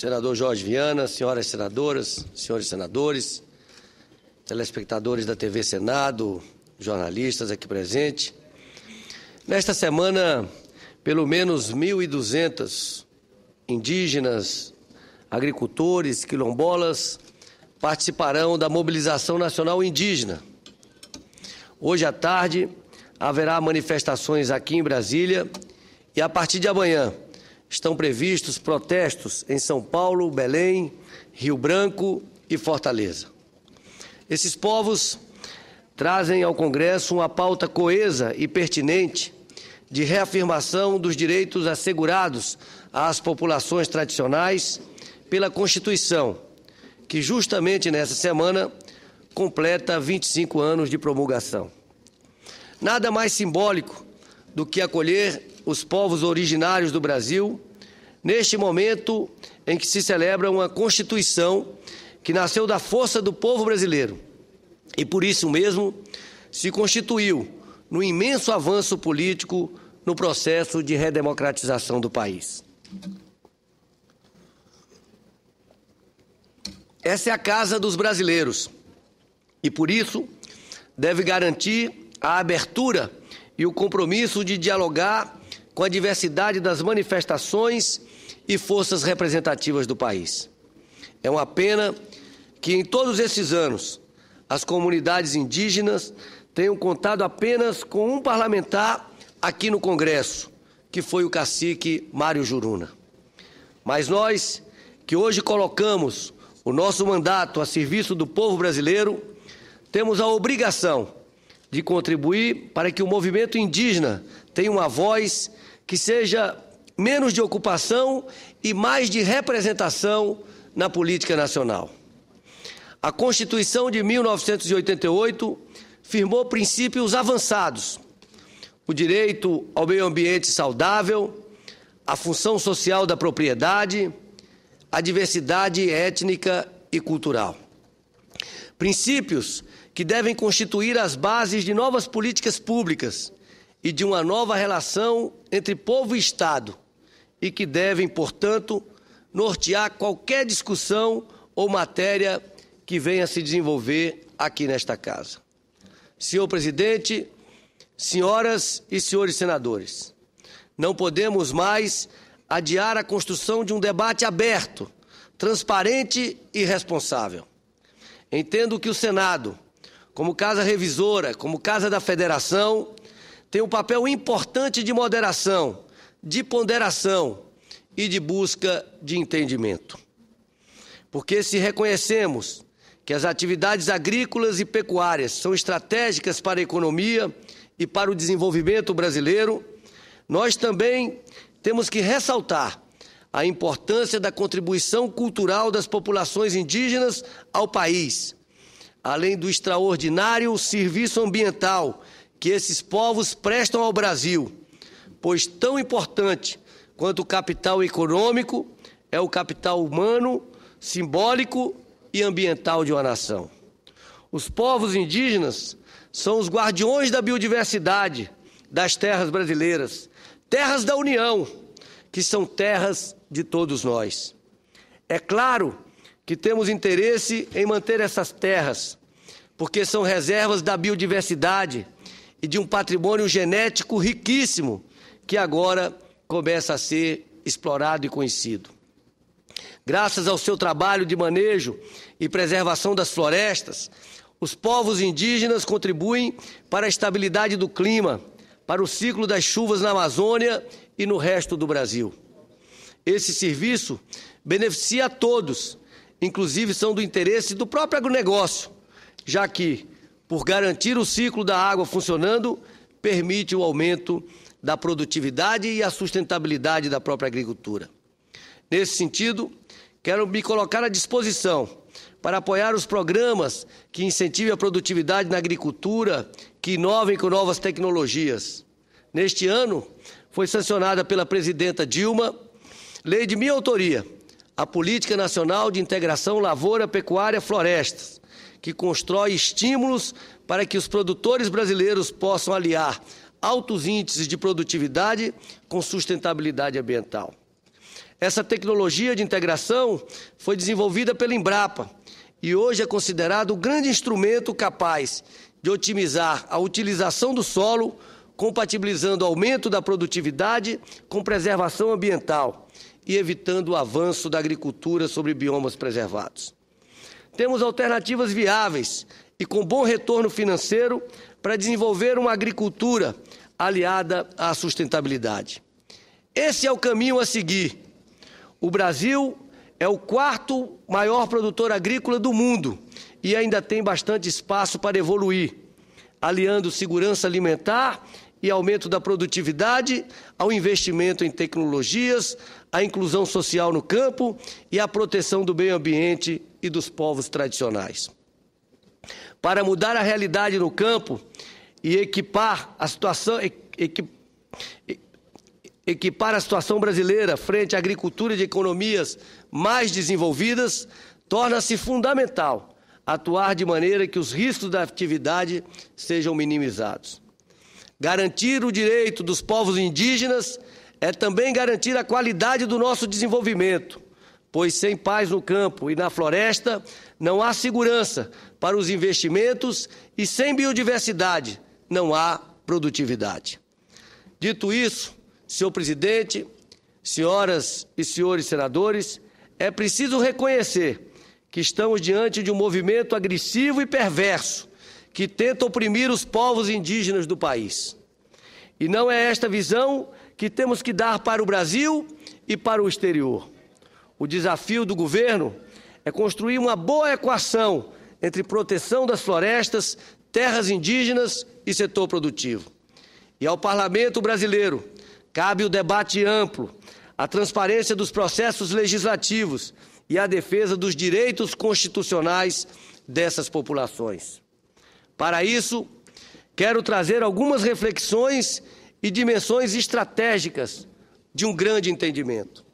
senador Jorge Viana, senhoras senadoras, senhores senadores, telespectadores da TV Senado, jornalistas aqui presentes. Nesta semana, pelo menos 1.200 indígenas, agricultores, quilombolas participarão da mobilização nacional indígena. Hoje à tarde haverá manifestações aqui em Brasília e a partir de amanhã estão previstos protestos em São Paulo, Belém, Rio Branco e Fortaleza. Esses povos trazem ao Congresso uma pauta coesa e pertinente de reafirmação dos direitos assegurados às populações tradicionais pela Constituição, que justamente nessa semana completa 25 anos de promulgação. Nada mais simbólico do que acolher os povos originários do Brasil, neste momento em que se celebra uma Constituição que nasceu da força do povo brasileiro e por isso mesmo se constituiu no imenso avanço político no processo de redemocratização do país. Essa é a casa dos brasileiros e por isso deve garantir a abertura e o compromisso de dialogar com a diversidade das manifestações e forças representativas do país. É uma pena que em todos esses anos as comunidades indígenas tenham contado apenas com um parlamentar aqui no Congresso, que foi o cacique Mário Juruna. Mas nós, que hoje colocamos o nosso mandato a serviço do povo brasileiro, temos a obrigação de contribuir para que o movimento indígena tenha uma voz que seja menos de ocupação e mais de representação na política nacional. A Constituição de 1988 firmou princípios avançados: o direito ao meio ambiente saudável, a função social da propriedade, a diversidade étnica e cultural. Princípios que devem constituir as bases de novas políticas públicas e de uma nova relação entre povo e Estado, e que devem, portanto, nortear qualquer discussão ou matéria que venha se desenvolver aqui nesta casa. Senhor presidente, senhoras e senhores senadores, não podemos mais adiar a construção de um debate aberto, transparente e responsável. Entendo que o Senado, como casa revisora, como casa da federação, tem um papel importante de moderação, de ponderação e de busca de entendimento. Porque se reconhecemos que as atividades agrícolas e pecuárias são estratégicas para a economia e para o desenvolvimento brasileiro, nós também temos que ressaltar a importância da contribuição cultural das populações indígenas ao país, além do extraordinário serviço ambiental que esses povos prestam ao Brasil, pois tão importante quanto o capital econômico é o capital humano, simbólico e ambiental de uma nação. Os povos indígenas são os guardiões da biodiversidade das terras brasileiras, terras da União, que são terras de todos nós. É claro que temos interesse em manter essas terras, porque são reservas da biodiversidade e de um patrimônio genético riquíssimo que agora começa a ser explorado e conhecido. Graças ao seu trabalho de manejo e preservação das florestas, os povos indígenas contribuem para a estabilidade do clima, para o ciclo das chuvas na Amazônia e no resto do Brasil. Esse serviço beneficia a todos, inclusive são do interesse do próprio agronegócio, já que por garantir o ciclo da água funcionando, permite o aumento da produtividade e a sustentabilidade da própria agricultura. Nesse sentido, quero me colocar à disposição para apoiar os programas que incentivem a produtividade na agricultura, que inovem com novas tecnologias. Neste ano, foi sancionada pela presidenta Dilma lei de minha autoria, a Política Nacional de Integração Lavoura, Pecuária, Florestas, que constrói estímulos para que os produtores brasileiros possam aliar altos índices de produtividade com sustentabilidade ambiental. Essa tecnologia de integração foi desenvolvida pela Embrapa e hoje é considerado o grande instrumento capaz de otimizar a utilização do solo, compatibilizando aumento da produtividade com preservação ambiental e evitando o avanço da agricultura sobre biomas preservados temos alternativas viáveis e com bom retorno financeiro para desenvolver uma agricultura aliada à sustentabilidade. Esse é o caminho a seguir. O Brasil é o quarto maior produtor agrícola do mundo e ainda tem bastante espaço para evoluir, aliando segurança alimentar e aumento da produtividade, ao investimento em tecnologias, à inclusão social no campo e à proteção do meio ambiente e dos povos tradicionais. Para mudar a realidade no campo e equipar a situação, equipar a situação brasileira frente à agricultura de economias mais desenvolvidas, torna-se fundamental atuar de maneira que os riscos da atividade sejam minimizados. Garantir o direito dos povos indígenas é também garantir a qualidade do nosso desenvolvimento, pois sem paz no campo e na floresta não há segurança para os investimentos e sem biodiversidade não há produtividade. Dito isso, senhor presidente, senhoras e senhores senadores, é preciso reconhecer que estamos diante de um movimento agressivo e perverso que tenta oprimir os povos indígenas do país. E não é esta visão que temos que dar para o Brasil e para o exterior. O desafio do governo é construir uma boa equação entre proteção das florestas, terras indígenas e setor produtivo. E ao Parlamento brasileiro cabe o debate amplo, a transparência dos processos legislativos e a defesa dos direitos constitucionais dessas populações. Para isso, quero trazer algumas reflexões e dimensões estratégicas de um grande entendimento.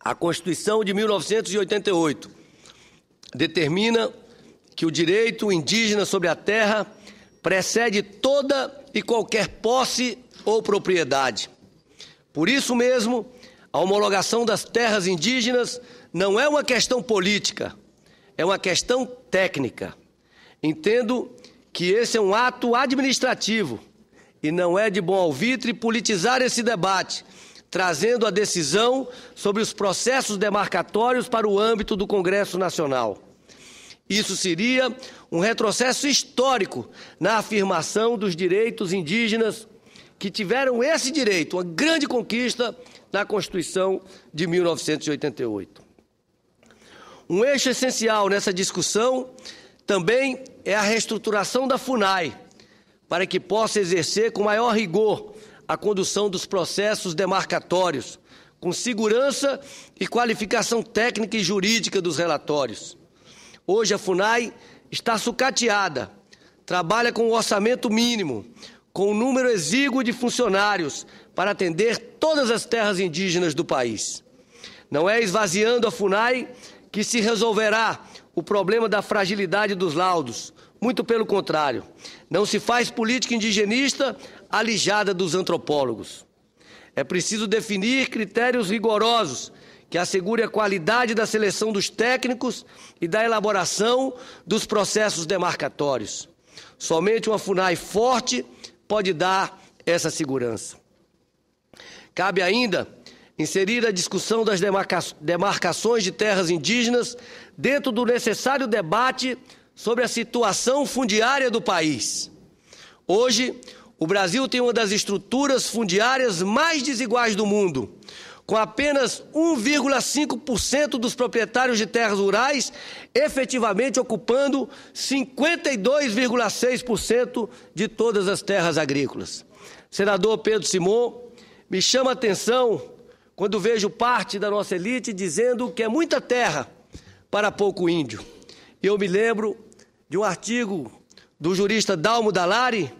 A Constituição de 1988 determina que o direito indígena sobre a terra precede toda e qualquer posse ou propriedade. Por isso mesmo, a homologação das terras indígenas não é uma questão política, é uma questão técnica. Entendo que esse é um ato administrativo e não é de bom alvitre politizar esse debate, trazendo a decisão sobre os processos demarcatórios para o âmbito do Congresso Nacional. Isso seria um retrocesso histórico na afirmação dos direitos indígenas que tiveram esse direito, uma grande conquista na Constituição de 1988. Um eixo essencial nessa discussão também é a reestruturação da FUNAI, para que possa exercer com maior rigor a condução dos processos demarcatórios, com segurança e qualificação técnica e jurídica dos relatórios. Hoje a FUNAI está sucateada, trabalha com um orçamento mínimo, com um número exíguo de funcionários para atender todas as terras indígenas do país. Não é esvaziando a FUNAI que se resolverá o problema da fragilidade dos laudos. Muito pelo contrário, não se faz política indigenista alijada dos antropólogos. É preciso definir critérios rigorosos que assegure a qualidade da seleção dos técnicos e da elaboração dos processos demarcatórios. Somente uma FUNAI forte pode dar essa segurança. Cabe ainda inserir a discussão das demarca demarcações de terras indígenas dentro do necessário debate sobre a situação fundiária do país. Hoje, o Brasil tem uma das estruturas fundiárias mais desiguais do mundo, com apenas 1,5% dos proprietários de terras rurais efetivamente ocupando 52,6% de todas as terras agrícolas. Senador Pedro Simon, me chama a atenção quando vejo parte da nossa elite dizendo que é muita terra para pouco índio. Eu me lembro de um artigo do jurista Dalmo Dalari,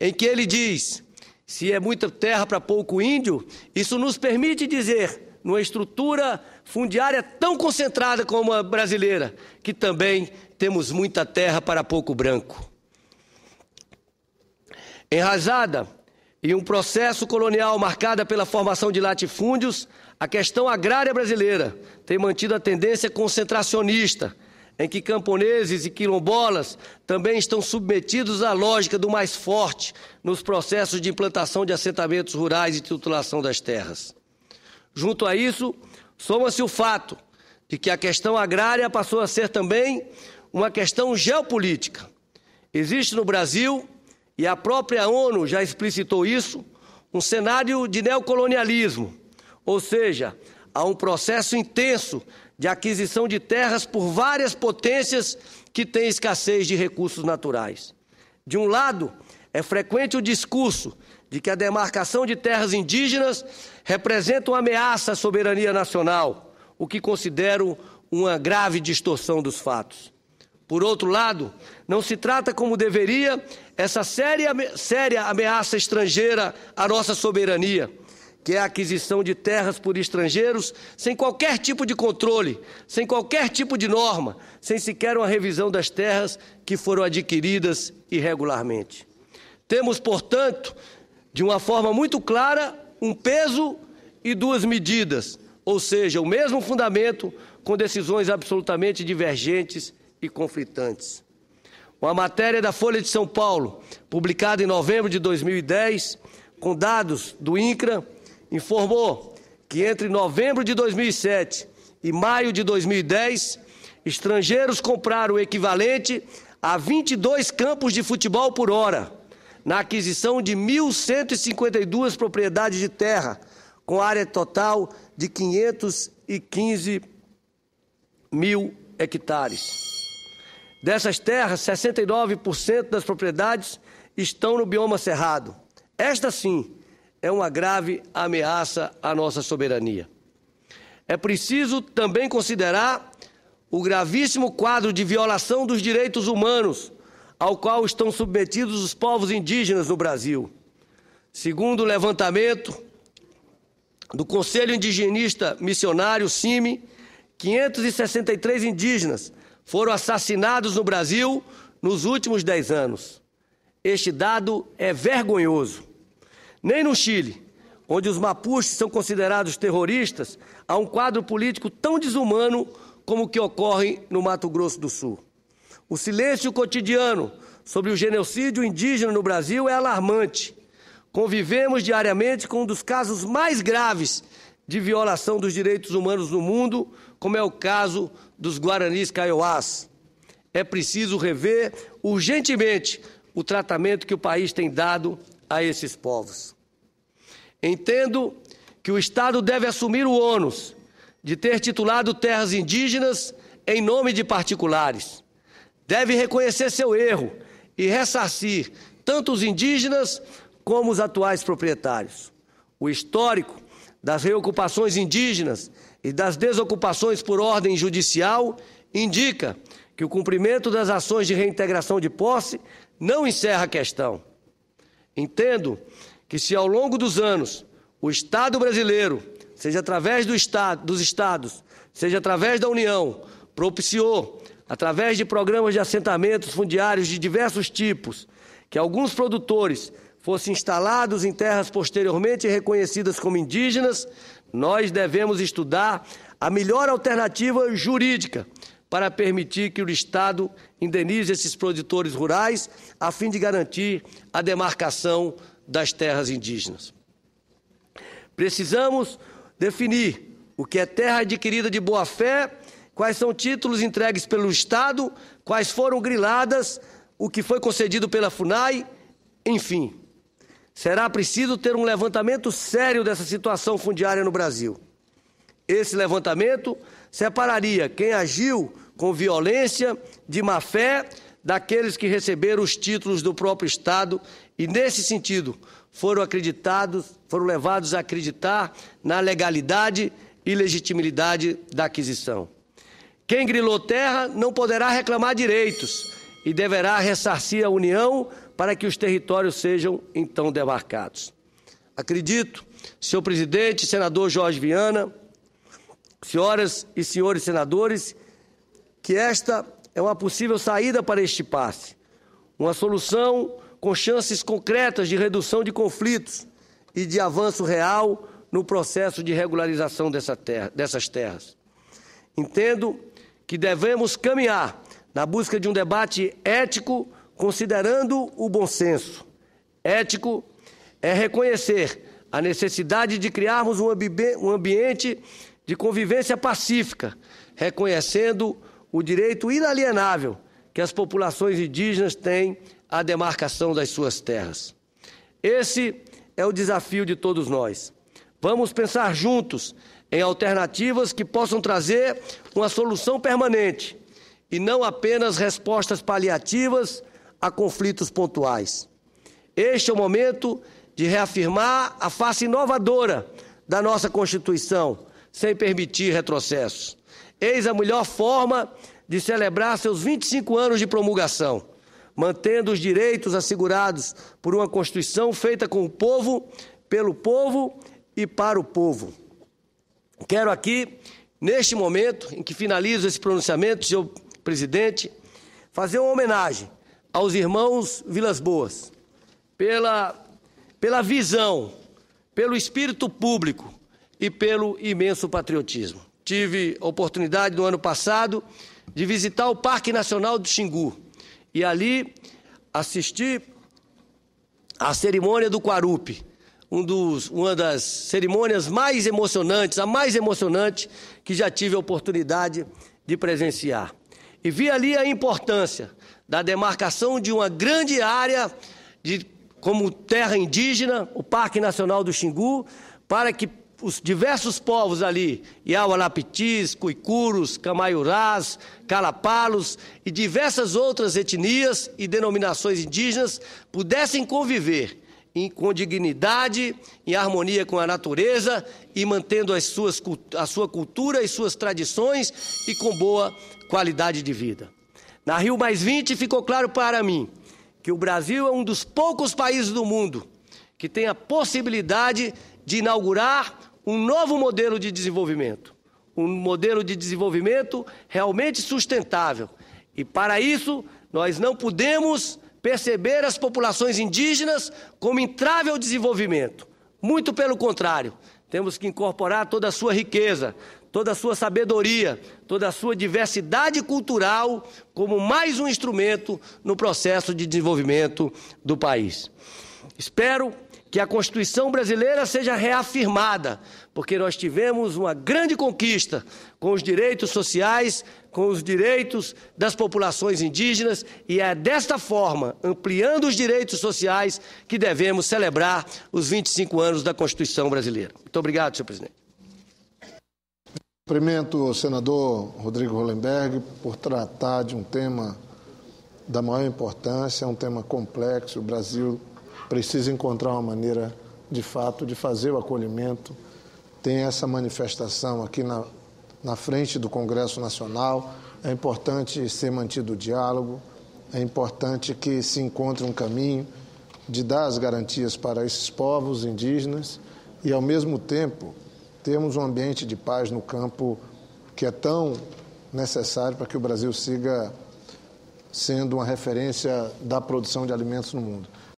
em que ele diz: se é muita terra para pouco índio, isso nos permite dizer, numa estrutura fundiária tão concentrada como a brasileira, que também temos muita terra para pouco branco. Enrasada e um processo colonial marcada pela formação de latifúndios, a questão agrária brasileira tem mantido a tendência concentracionista, em que camponeses e quilombolas também estão submetidos à lógica do mais forte nos processos de implantação de assentamentos rurais e titulação das terras. Junto a isso, soma-se o fato de que a questão agrária passou a ser também uma questão geopolítica. Existe no Brasil e a própria ONU já explicitou isso, um cenário de neocolonialismo, ou seja, há um processo intenso de aquisição de terras por várias potências que têm escassez de recursos naturais. De um lado, é frequente o discurso de que a demarcação de terras indígenas representa uma ameaça à soberania nacional, o que considero uma grave distorção dos fatos. Por outro lado, não se trata como deveria essa séria, séria ameaça estrangeira à nossa soberania, que é a aquisição de terras por estrangeiros sem qualquer tipo de controle, sem qualquer tipo de norma, sem sequer uma revisão das terras que foram adquiridas irregularmente. Temos, portanto, de uma forma muito clara, um peso e duas medidas, ou seja, o mesmo fundamento com decisões absolutamente divergentes e conflitantes. Uma matéria da Folha de São Paulo, publicada em novembro de 2010, com dados do INCRA, informou que entre novembro de 2007 e maio de 2010, estrangeiros compraram o equivalente a 22 campos de futebol por hora, na aquisição de 1.152 propriedades de terra, com área total de 515 mil hectares. Dessas terras, 69% das propriedades estão no bioma cerrado. Esta sim é uma grave ameaça à nossa soberania. É preciso também considerar o gravíssimo quadro de violação dos direitos humanos ao qual estão submetidos os povos indígenas no Brasil. Segundo o levantamento do Conselho Indigenista Missionário CIMI, 563 indígenas foram assassinados no Brasil nos últimos 10 anos. Este dado é vergonhoso. Nem no Chile, onde os mapuches são considerados terroristas, há um quadro político tão desumano como o que ocorre no Mato Grosso do Sul. O silêncio cotidiano sobre o genocídio indígena no Brasil é alarmante. Convivemos diariamente com um dos casos mais graves de violação dos direitos humanos no mundo, como é o caso dos Guaranis Caioás. É preciso rever urgentemente o tratamento que o país tem dado a esses povos. Entendo que o Estado deve assumir o ônus de ter titulado terras indígenas em nome de particulares. Deve reconhecer seu erro e ressarcir tanto os indígenas como os atuais proprietários. O histórico das reocupações indígenas e das desocupações por ordem judicial indica que o cumprimento das ações de reintegração de posse não encerra a questão. Entendo que se ao longo dos anos o Estado brasileiro, seja através do estado, dos estados, seja através da União, propiciou através de programas de assentamentos fundiários de diversos tipos que alguns produtores fossem instalados em terras posteriormente reconhecidas como indígenas, nós devemos estudar a melhor alternativa jurídica para permitir que o Estado indenize esses produtores rurais, a fim de garantir a demarcação das terras indígenas. Precisamos definir o que é terra adquirida de boa-fé, quais são títulos entregues pelo Estado, quais foram griladas, o que foi concedido pela FUNAI, enfim. Será preciso ter um levantamento sério dessa situação fundiária no Brasil. Esse levantamento separaria quem agiu com violência, de má fé, daqueles que receberam os títulos do próprio Estado e, nesse sentido, foram acreditados, foram levados a acreditar na legalidade e legitimidade da aquisição. Quem grilou terra não poderá reclamar direitos e deverá ressarcir a União para que os territórios sejam então demarcados. Acredito, senhor presidente, senador Jorge Viana, senhoras e senhores senadores, que esta é uma possível saída para este passe, uma solução com chances concretas de redução de conflitos e de avanço real no processo de regularização dessa terra, dessas terras. Entendo que devemos caminhar na busca de um debate ético, considerando o bom senso. Ético é reconhecer a necessidade de criarmos um, ambi um ambiente de convivência pacífica, reconhecendo o direito inalienável que as populações indígenas têm à demarcação das suas terras. Esse é o desafio de todos nós. Vamos pensar juntos em alternativas que possam trazer uma solução permanente e não apenas respostas paliativas a conflitos pontuais. Este é o momento de reafirmar a face inovadora da nossa Constituição, sem permitir retrocessos. Eis a melhor forma de celebrar seus 25 anos de promulgação, mantendo os direitos assegurados por uma Constituição feita com o povo, pelo povo e para o povo. Quero aqui, neste momento em que finalizo esse pronunciamento, senhor presidente, fazer uma homenagem aos irmãos Vilas Boas pela, pela visão, pelo espírito público e pelo imenso patriotismo. Tive a oportunidade no ano passado de visitar o Parque Nacional do Xingu e ali assistir à cerimônia do Quarupi, um dos, uma das cerimônias mais emocionantes, a mais emocionante que já tive a oportunidade de presenciar e vi ali a importância da demarcação de uma grande área de, como terra indígena, o Parque Nacional do Xingu, para que os diversos povos ali, Iaualapitis, Cuicurus, Camaiurás, Calapalos e diversas outras etnias e denominações indígenas pudessem conviver com dignidade, em harmonia com a natureza e mantendo as suas, a sua cultura e suas tradições e com boa qualidade de vida. Na Rio Mais 20 ficou claro para mim que o Brasil é um dos poucos países do mundo que tem a possibilidade de inaugurar um novo modelo de desenvolvimento, um modelo de desenvolvimento realmente sustentável. E para isso, nós não podemos perceber as populações indígenas como entrave ao desenvolvimento. Muito pelo contrário, temos que incorporar toda a sua riqueza, toda a sua sabedoria, toda a sua diversidade cultural como mais um instrumento no processo de desenvolvimento do país. Espero que a Constituição brasileira seja reafirmada, porque nós tivemos uma grande conquista com os direitos sociais, com os direitos das populações indígenas, e é desta forma, ampliando os direitos sociais, que devemos celebrar os 25 anos da Constituição brasileira. Muito obrigado, senhor presidente. Cumprimento o senador Rodrigo Hollenberg por tratar de um tema da maior importância, é um tema complexo. O Brasil precisa encontrar uma maneira, de fato, de fazer o acolhimento. Tem essa manifestação aqui na, na frente do Congresso Nacional. É importante ser mantido o diálogo, é importante que se encontre um caminho de dar as garantias para esses povos indígenas e, ao mesmo tempo, termos um ambiente de paz no campo que é tão necessário para que o Brasil siga sendo uma referência da produção de alimentos no mundo.